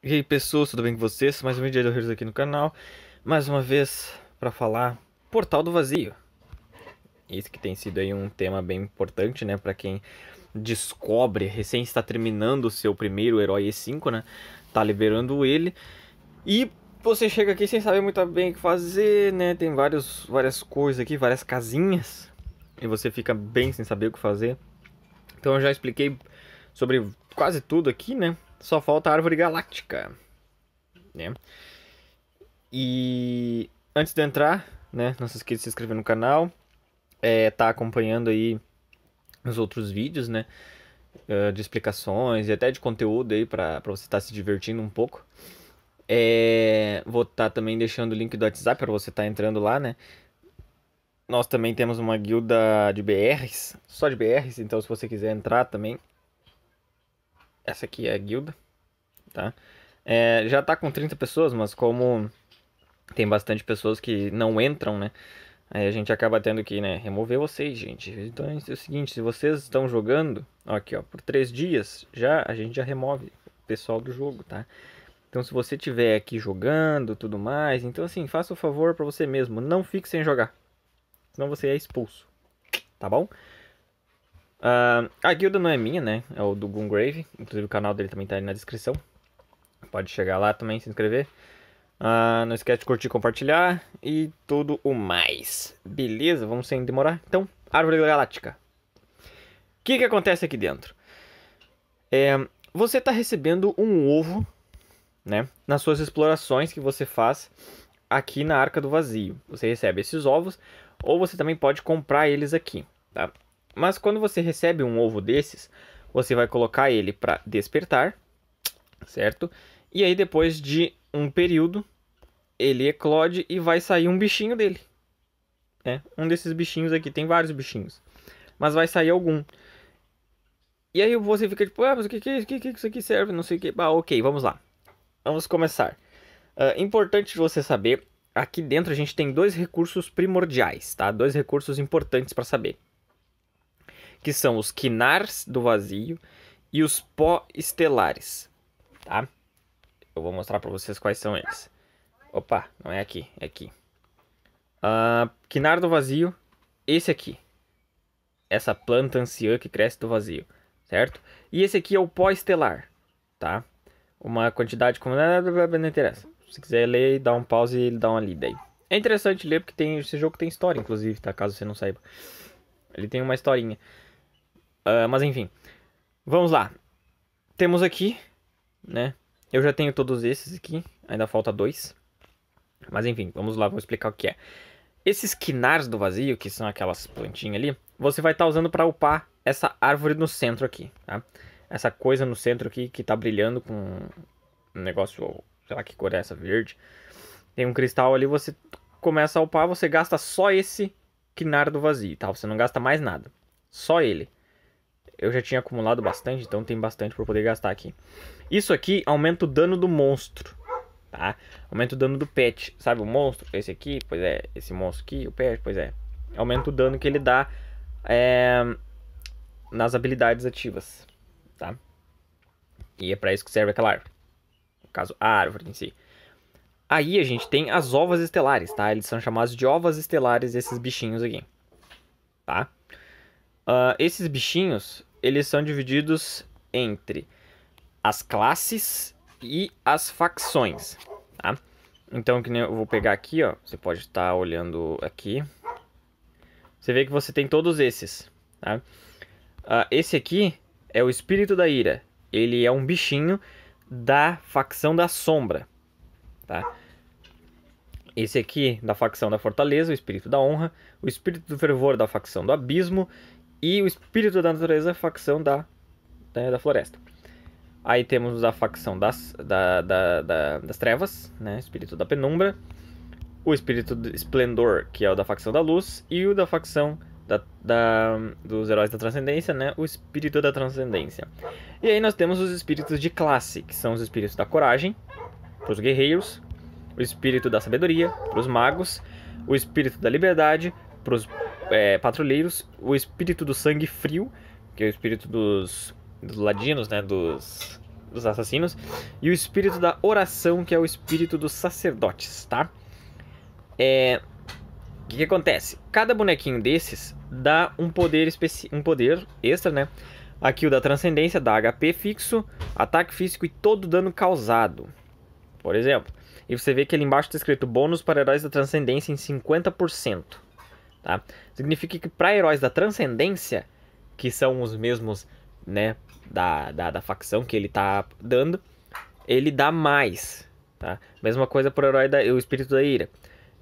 E aí pessoas, tudo bem com vocês? Mais um vídeo do Heroes aqui no canal Mais uma vez para falar Portal do Vazio Esse que tem sido aí um tema bem importante, né? Pra quem descobre, recém está terminando o seu primeiro herói E5, né? Tá liberando ele E você chega aqui sem saber muito bem o que fazer, né? Tem vários, várias coisas aqui, várias casinhas E você fica bem sem saber o que fazer Então eu já expliquei sobre quase tudo aqui, né? só falta a árvore galáctica, né? E antes de entrar, né, não se esqueça de se inscrever no canal, é, tá acompanhando aí os outros vídeos, né, ah, de explicações e até de conteúdo aí para você estar tá se divertindo um pouco. É, vou estar tá também deixando o link do WhatsApp para você estar tá entrando lá, né? Nós também temos uma guilda de BRs, só de BRs, então se você quiser entrar também, essa aqui é a guilda, tá? É, já tá com 30 pessoas, mas como tem bastante pessoas que não entram, né? Aí a gente acaba tendo que, né, remover vocês, gente. Então é o seguinte, se vocês estão jogando, ó, aqui, ó, por três dias, já a gente já remove o pessoal do jogo, tá? Então se você tiver aqui jogando, tudo mais, então assim, faça o favor para você mesmo, não fique sem jogar. Senão você é expulso, tá bom? Uh, a guilda não é minha, né? É o do Gungrave. Inclusive o canal dele também tá aí na descrição. Pode chegar lá também, se inscrever. Uh, não esquece de curtir, compartilhar e tudo o mais. Beleza? Vamos sem demorar. Então, Árvore Galáctica. O que, que acontece aqui dentro? É, você está recebendo um ovo, né? Nas suas explorações que você faz aqui na Arca do Vazio. Você recebe esses ovos ou você também pode comprar eles aqui, tá? Mas quando você recebe um ovo desses, você vai colocar ele para despertar, certo? E aí depois de um período, ele eclode e vai sair um bichinho dele. É, um desses bichinhos aqui, tem vários bichinhos. Mas vai sair algum. E aí você fica tipo, ah, mas o que, que, é que, que é isso aqui serve? Não sei o que. Ah, ok, vamos lá. Vamos começar. Uh, importante você saber, aqui dentro a gente tem dois recursos primordiais, tá? Dois recursos importantes para saber que são os quinars do vazio e os pó-estelares, tá? Eu vou mostrar para vocês quais são eles. Opa, não é aqui, é aqui. Uh, quinar do vazio, esse aqui. Essa planta anciã que cresce do vazio, certo? E esse aqui é o pó-estelar, tá? Uma quantidade como... Não interessa. Se quiser ler, dá um pause e dá uma lida aí. É interessante ler porque tem, esse jogo tem história, inclusive, tá? Caso você não saiba. Ele tem uma historinha. Ah, mas enfim, vamos lá. Temos aqui, né? Eu já tenho todos esses aqui, ainda falta dois. Mas enfim, vamos lá, vou explicar o que é. Esses quinars do vazio, que são aquelas plantinhas ali, você vai estar tá usando para upar essa árvore no centro aqui, tá? Essa coisa no centro aqui que está brilhando com um negócio, sei lá que cor é essa, verde. Tem um cristal ali, você começa a upar, você gasta só esse quinar do vazio, tá? Você não gasta mais nada, só ele eu já tinha acumulado bastante, então tem bastante para poder gastar aqui. Isso aqui aumenta o dano do monstro, tá? Aumenta o dano do pet, sabe? O monstro, esse aqui, pois é, esse monstro aqui, o pet, pois é. Aumenta o dano que ele dá é, nas habilidades ativas, tá? E é para isso que serve aquela árvore. No caso, a árvore em si. Aí a gente tem as ovas estelares, tá? Eles são chamados de ovas estelares, esses bichinhos aqui, tá? Uh, esses bichinhos, eles são divididos entre as classes e as facções, tá? Então, que eu vou pegar aqui, ó. Você pode estar tá olhando aqui. Você vê que você tem todos esses, tá? Uh, esse aqui é o Espírito da Ira. Ele é um bichinho da facção da Sombra, tá? Esse aqui da facção da Fortaleza, o Espírito da Honra. O Espírito do Fervor da facção do Abismo. E o espírito da natureza, é facção da, né, da floresta. Aí temos a facção das, da, da, da, das trevas, né? espírito da penumbra. O espírito do esplendor, que é o da facção da luz. E o da facção da, da, dos heróis da transcendência, né? O espírito da transcendência. E aí nós temos os espíritos de classe, que são os espíritos da coragem, para os guerreiros, o espírito da sabedoria, para os magos, o espírito da liberdade, para os é, patrulheiros, o espírito do sangue frio, que é o espírito dos, dos ladinos, né, dos, dos assassinos, e o espírito da oração, que é o espírito dos sacerdotes, tá? É, o que, que, acontece? Cada bonequinho desses dá um poder especi um poder extra, né? Aqui o da transcendência dá HP fixo, ataque físico e todo dano causado. Por exemplo. E você vê que ali embaixo está escrito bônus para heróis da transcendência em 50%. Tá? Significa que para heróis da transcendência, que são os mesmos né, da, da, da facção que ele tá dando, ele dá mais. Tá? Mesma coisa para o herói da, o espírito da ira,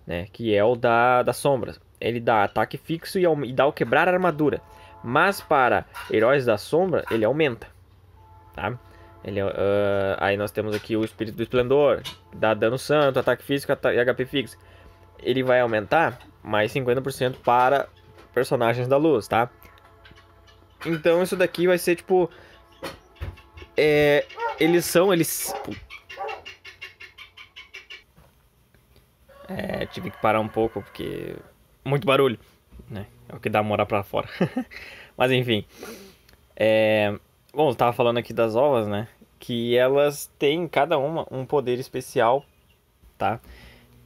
né, que é o da, das sombras. Ele dá ataque fixo e, e dá o quebrar a armadura. Mas para heróis da sombra, ele aumenta. Tá? Ele, uh, aí nós temos aqui o espírito do esplendor, dá dano santo, ataque físico e HP fixo. Ele vai aumentar mais 50% para personagens da luz, tá? Então isso daqui vai ser tipo. É, eles são. Eles. Tipo, é, tive que parar um pouco porque. Muito barulho, né? É o que dá morar pra fora. Mas enfim. É... Bom, eu tava falando aqui das ovas, né? Que elas têm cada uma um poder especial, tá?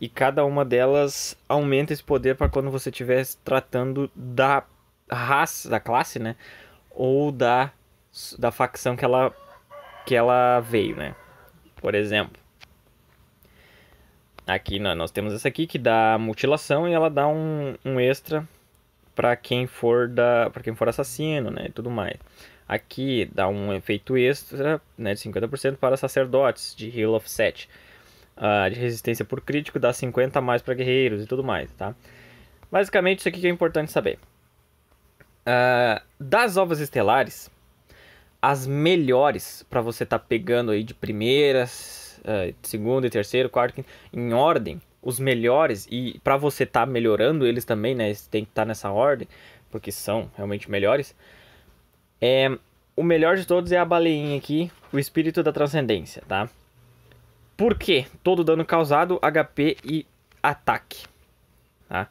e cada uma delas aumenta esse poder para quando você estiver tratando da raça, da classe, né? Ou da, da facção que ela, que ela veio, né? Por exemplo. Aqui nós temos essa aqui que dá mutilação e ela dá um, um extra para quem for da para quem for assassino, né, e tudo mais. Aqui dá um efeito extra, né, de 50% para sacerdotes de heal of 7 uh, de resistência por crítico, dá 50 a mais para guerreiros e tudo mais, tá? Basicamente, isso aqui que é importante saber. Uh, das ovas estelares, as melhores para você estar tá pegando aí de primeiras, uh, ah, segundo e terceiro, quarto, em ordem, os melhores e para você estar tá melhorando eles também, né? Tem que estar tá nessa ordem, porque são realmente melhores. É, o melhor de todos é a baleinha aqui, o espírito da transcendência, tá? Por quê? Todo dano causado, HP e ataque. Tá?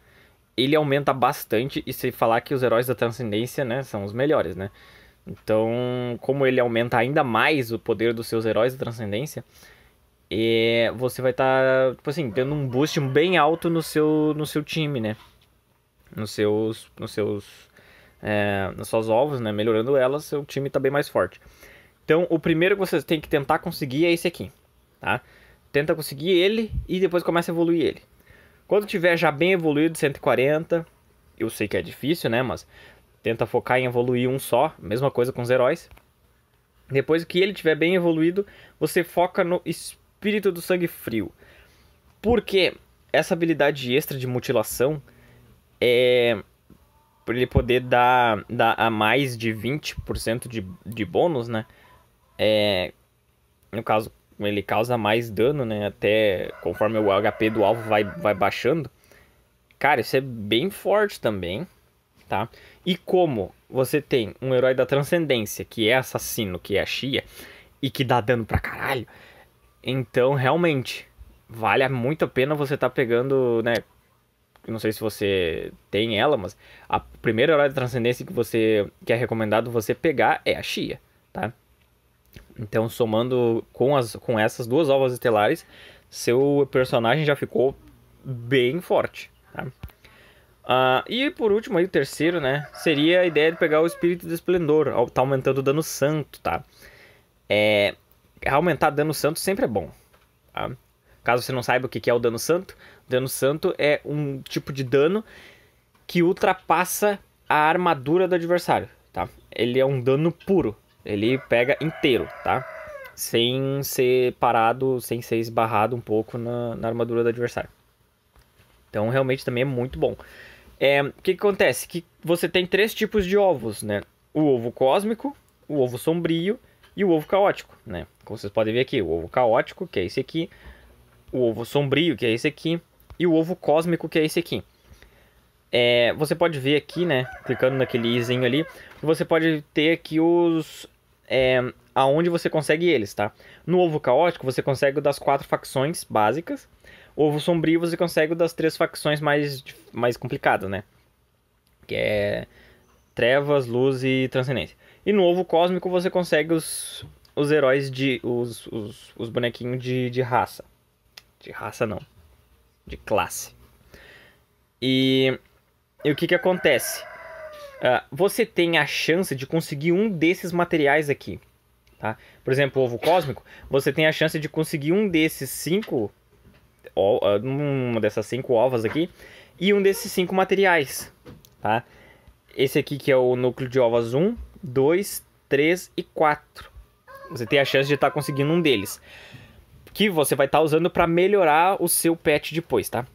Ele aumenta bastante, e se falar que os heróis da transcendência né, são os melhores, né? Então, como ele aumenta ainda mais o poder dos seus heróis da transcendência, é, você vai estar, tá, tipo assim, tendo um boost bem alto no seu, no seu time, né? Nos seus, nos seus, é, nos seus ovos, né? Melhorando elas, seu time tá bem mais forte. Então, o primeiro que você tem que tentar conseguir é esse aqui, tá? tenta conseguir ele e depois começa a evoluir ele. Quando tiver já bem evoluído, 140, eu sei que é difícil, né? Mas tenta focar em evoluir um só, mesma coisa com os heróis. Depois que ele tiver bem evoluído, você foca no espírito do sangue frio. Porque essa habilidade extra de mutilação é para ele poder dar, dar a mais de 20% de, de bônus, né? É, no caso, ele causa mais dano, né? Até conforme o HP do alvo vai, vai baixando. Cara, isso é bem forte também, tá? E como você tem um herói da transcendência, que é assassino, que é a Shia, e que dá dano pra caralho, então realmente vale muito a pena você tá pegando, né? Não sei se você tem ela, mas a primeira herói da transcendência que você que é recomendado você pegar é a Shia, tá? Então, somando com, as, com essas duas ovas estelares, seu personagem já ficou bem forte. Tá? Uh, e por último, aí, o terceiro, né? Seria a ideia de pegar o espírito do esplendor. Tá aumentando o dano santo, tá? É, aumentar dano santo sempre é bom. Tá? Caso você não saiba o que é o dano santo, dano santo é um tipo de dano que ultrapassa a armadura do adversário. Tá? Ele é um dano puro. Ele pega inteiro, tá? Sem ser parado, sem ser esbarrado um pouco na, na armadura do adversário. Então realmente também é muito bom. É, o que, que acontece? Que você tem três tipos de ovos, né? O ovo cósmico, o ovo sombrio e o ovo caótico, né? Como vocês podem ver aqui, o ovo caótico, que é esse aqui, o ovo sombrio, que é esse aqui, e o ovo cósmico, que é esse aqui. É, você pode ver aqui, né? Clicando naquele izinho ali, você pode ter aqui os. É, aonde você consegue eles, tá? No ovo caótico, você consegue o das quatro facções básicas. Ovo sombrio, você consegue o das três facções mais, mais complicadas, né? Que é trevas, luz e transcendência. E no ovo cósmico, você consegue os, os heróis de. os, os, os bonequinhos de, de raça. De raça, não. De classe. E e o que, que acontece? Uh, você tem a chance de conseguir um desses materiais aqui. Tá? Por exemplo, o ovo cósmico, você tem a chance de conseguir um desses cinco. Ah, uma dessas cinco ovas aqui. E um desses cinco materiais. Tá? Esse aqui que é o núcleo de ovas 1, 2, 3 e 4. Você tem a chance de estar tá conseguindo um deles. Que você vai estar tá usando para melhorar o seu pet depois, tá?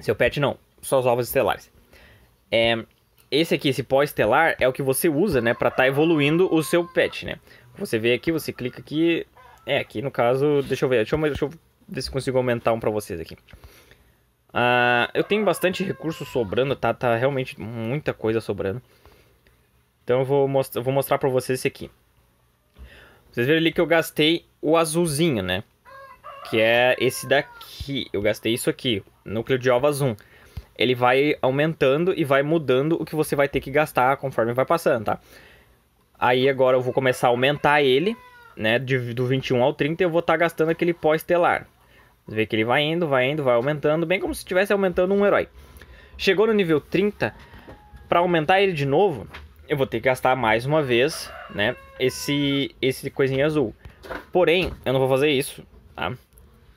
Seu pet não, só ovas estelares. É, esse aqui, esse pó estelar, é o que você usa, né, para tá evoluindo o seu pet, né? Você vê aqui, você clica aqui, é, aqui no caso, deixa eu ver, deixa eu, deixa eu ver se consigo aumentar um para vocês aqui. Uh, eu tenho bastante recurso sobrando, tá, tá realmente muita coisa sobrando. Então eu vou, most vou mostrar para vocês esse aqui. Vocês viram ali que eu gastei o azulzinho, né? Que é esse daqui, eu gastei isso aqui, núcleo de ovas 1 ele vai aumentando e vai mudando o que você vai ter que gastar conforme vai passando, tá? Aí agora eu vou começar a aumentar ele, né? De, do 21 ao 30 eu vou estar tá gastando aquele pós estelar. Você vê que ele vai indo, vai indo, vai aumentando, bem como se estivesse aumentando um herói. Chegou no nível 30, para aumentar ele de novo, eu vou ter que gastar mais uma vez, né? Esse, esse coisinha azul. Porém, eu não vou fazer isso, tá?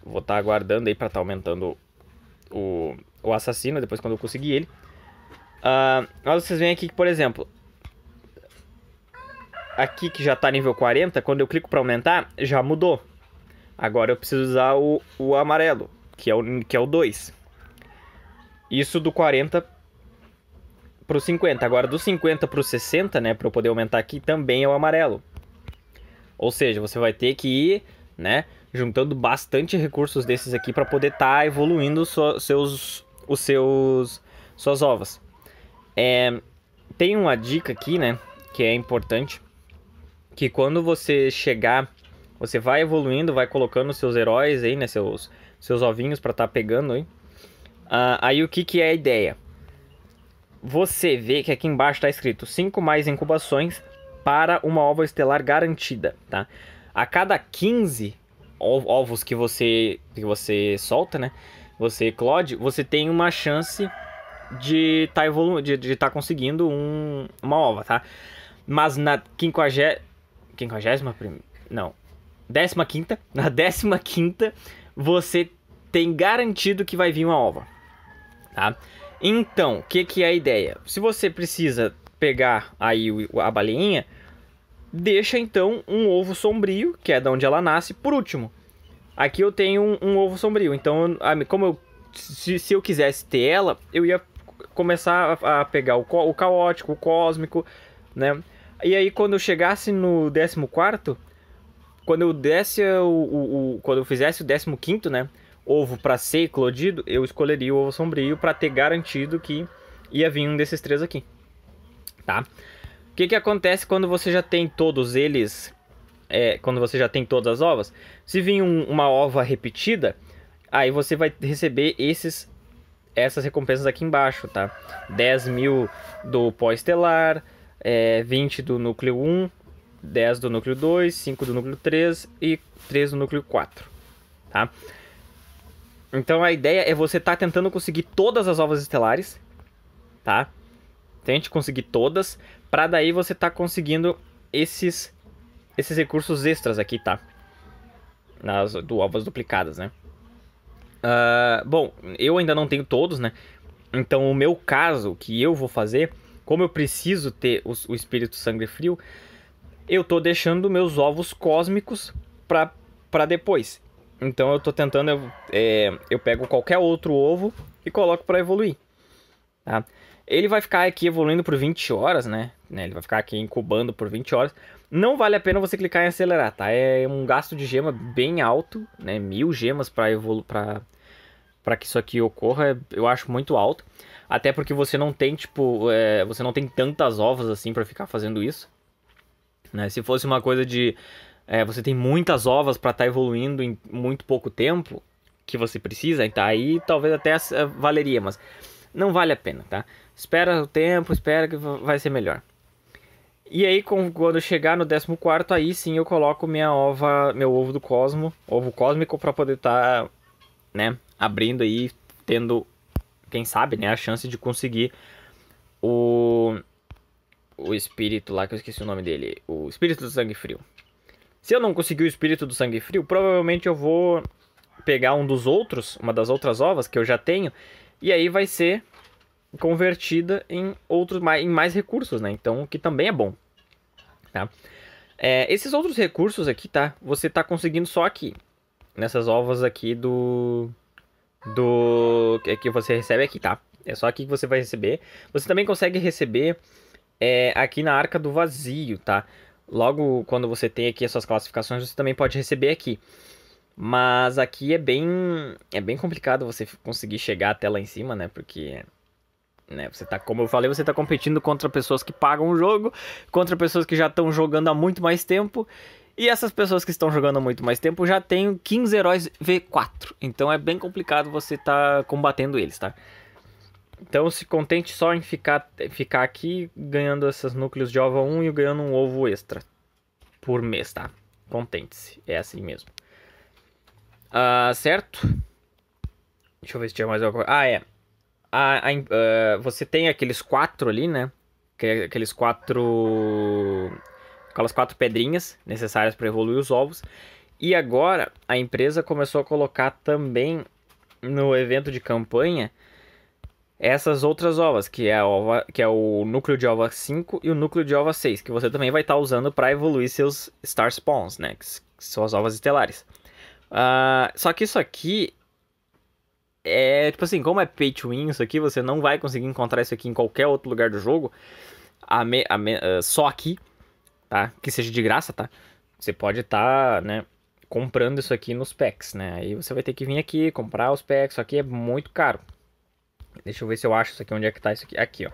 Vou estar tá aguardando aí para estar tá aumentando o, o assassino, depois quando eu consegui ele. Uh, mas vocês veem aqui que, por exemplo, aqui que já está nível 40, quando eu clico para aumentar, já mudou. Agora eu preciso usar o, o amarelo, que é o, que é o 2. Isso do 40 para 50. Agora do 50 para 60, né, para eu poder aumentar aqui, também é o amarelo. Ou seja, você vai ter que ir, né, juntando bastante recursos desses aqui para poder estar tá evoluindo so, seus os seus suas ovas. É, tem uma dica aqui, né, que é importante, que quando você chegar, você vai evoluindo, vai colocando seus heróis aí, né, seus seus ovinhos para estar tá pegando aí. Ah, aí o que que é a ideia? Você vê que aqui embaixo está escrito 5 mais incubações para uma ova estelar garantida, tá? A cada 15 ovos que você que você solta, né? você, Claude, você tem uma chance de tá de, de tá conseguindo um, uma ova, tá? Mas na 50 não, 15 quinta. na 15 quinta você tem garantido que vai vir uma ova, tá? Então, o que que é a ideia? Se você precisa pegar aí a baleinha, deixa então um ovo sombrio, que é da onde ela nasce, por último, Aqui eu tenho um, um ovo sombrio, então como eu, se, se, eu quisesse ter ela, eu ia começar a, a pegar o, o caótico, o cósmico, né? E aí quando eu chegasse no 14 quando eu desse o, o, o, quando eu fizesse o 15 né, ovo para ser eclodido, eu escolheria o ovo sombrio para ter garantido que ia vir um desses três aqui, tá? O que que acontece quando você já tem todos eles é, quando você já tem todas as ovas, se vir um, uma ova repetida, aí você vai receber esses essas recompensas aqui embaixo, tá? 10 mil do pó estelar, é, 20 do núcleo 1, 10 do núcleo 2, 5 do núcleo 3 e 3 do núcleo 4, tá? Então a ideia é você estar tá tentando conseguir todas as ovas estelares, tá? Tente conseguir todas, para daí você tá conseguindo esses esses recursos extras aqui, tá? Nas do ovas duplicadas, né? Uh, bom, eu ainda não tenho todos, né? Então, o meu caso que eu vou fazer, como eu preciso ter o, o espírito sangue frio, eu tô deixando meus ovos cósmicos pra, pra depois. Então, eu tô tentando. Eu, é, eu pego qualquer outro ovo e coloco para evoluir. Tá? Ele vai ficar aqui evoluindo por 20 horas, né? né? Ele vai ficar aqui incubando por 20 horas. Não vale a pena você clicar em acelerar, tá? É um gasto de gema bem alto, né? Mil gemas para evolu para para que isso aqui ocorra, eu acho muito alto. Até porque você não tem tipo, é... você não tem tantas ovas assim para ficar fazendo isso. Né? Se fosse uma coisa de é, você tem muitas ovas para estar tá evoluindo em muito pouco tempo que você precisa, então aí talvez até é, valeria, mas não vale a pena, tá? Espera o tempo, espera que vai ser melhor. E aí, quando chegar no 14, aí sim eu coloco minha ova, meu ovo do cosmo, ovo cósmico, para poder estar, tá, né, abrindo aí, tendo, quem sabe, né, a chance de conseguir o. O espírito lá, que eu esqueci o nome dele. O espírito do sangue frio. Se eu não conseguir o espírito do sangue frio, provavelmente eu vou pegar um dos outros, uma das outras ovas que eu já tenho, e aí vai ser convertida em outros em mais recursos, né? Então, o que também é bom, tá? É, esses outros recursos aqui, tá? Você tá conseguindo só aqui, nessas ovas aqui do do é que você recebe aqui, tá? É só aqui que você vai receber. Você também consegue receber é, aqui na arca do vazio, tá? Logo quando você tem aqui as suas classificações, você também pode receber aqui. Mas aqui é bem é bem complicado você conseguir chegar até lá em cima, né? Porque né, você tá, como eu falei, você tá competindo contra pessoas que pagam o jogo, contra pessoas que já estão jogando há muito mais tempo. E essas pessoas que estão jogando há muito mais tempo já têm 15 heróis V4. Então é bem complicado você tá combatendo eles, tá? Então se contente só em ficar, ficar aqui ganhando esses núcleos de ovo 1 e ganhando um ovo extra por mês, tá? Contente-se. É assim mesmo. Uh, certo? Deixa eu ver se tinha mais alguma coisa. Ah, é. A, a, uh, você tem aqueles quatro ali, né? Aqueles quatro. Aquelas quatro pedrinhas necessárias para evoluir os ovos. E agora a empresa começou a colocar também no evento de campanha essas outras ovas, que é, a ova, que é o núcleo de ova 5 e o núcleo de ova 6, que você também vai estar tá usando para evoluir seus Star Spawns, né? Que são as ovas estelares. Uh, só que isso aqui é tipo assim, como é pay to win isso aqui, você não vai conseguir encontrar isso aqui em qualquer outro lugar do jogo, a me, a me, uh, só aqui, tá? Que seja de graça, tá? Você pode estar, tá, né, comprando isso aqui nos packs, né? Aí você vai ter que vir aqui, comprar os packs, isso aqui é muito caro. Deixa eu ver se eu acho isso aqui, onde é que tá isso aqui? Aqui, ó.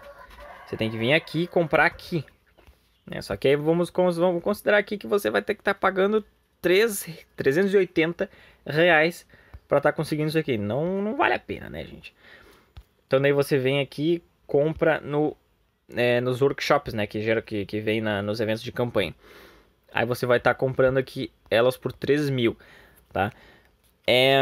Você tem que vir aqui e comprar aqui. Né? Só que aí vamos, vamos considerar aqui que você vai ter que estar tá pagando 3, 380 reais para estar tá conseguindo isso aqui. Não, não vale a pena, né, gente? Então daí você vem aqui, compra no, é, nos workshops, né, que gera que, que vem na, nos eventos de campanha. Aí você vai estar tá comprando aqui elas por 3 mil, tá? É,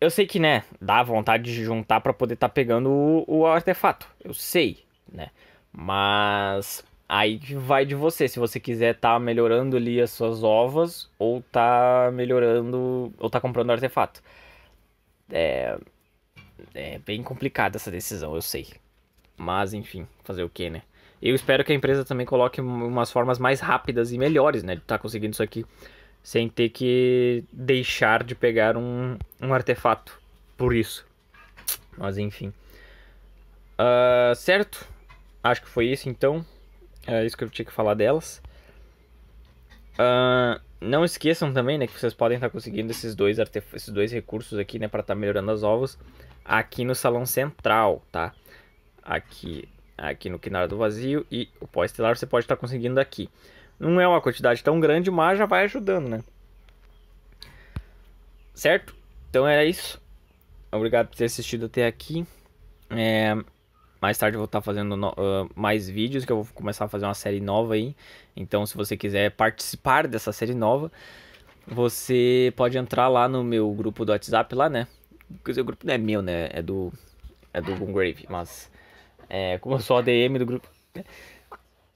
eu sei que, né, dá vontade de juntar para poder estar tá pegando o, o artefato. Eu sei, né? Mas Aí vai de você, se você quiser tá melhorando ali as suas ovas ou tá melhorando ou tá comprando artefato. É, é bem complicada essa decisão, eu sei. Mas enfim, fazer o que, né? Eu espero que a empresa também coloque umas formas mais rápidas e melhores, né? De estar tá conseguindo isso aqui sem ter que deixar de pegar um, um artefato por isso. Mas enfim. Uh, certo? Acho que foi isso então. É isso que eu tinha que falar delas. Uh, não esqueçam também, né, que vocês podem estar conseguindo esses dois, esses dois recursos aqui, né, para estar tá melhorando as ovos aqui no salão central, tá? Aqui, aqui no Quinário do Vazio e o pós-estelar você pode estar tá conseguindo aqui. Não é uma quantidade tão grande, mas já vai ajudando, né? Certo? Então era isso. Obrigado por ter assistido até aqui. É... Mais tarde eu vou estar tá fazendo uh, mais vídeos, que eu vou começar a fazer uma série nova aí. Então, se você quiser participar dessa série nova, você pode entrar lá no meu grupo do WhatsApp lá, né? Dizer, o grupo não é meu, né? É do é do Gungrave, mas é, como eu sou ADM do grupo,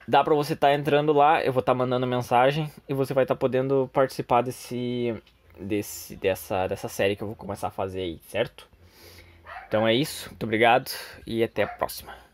dá para você estar tá entrando lá, eu vou estar tá mandando mensagem e você vai estar tá podendo participar desse desse dessa dessa série que eu vou começar a fazer aí, certo? Então é isso, muito obrigado e até a próxima.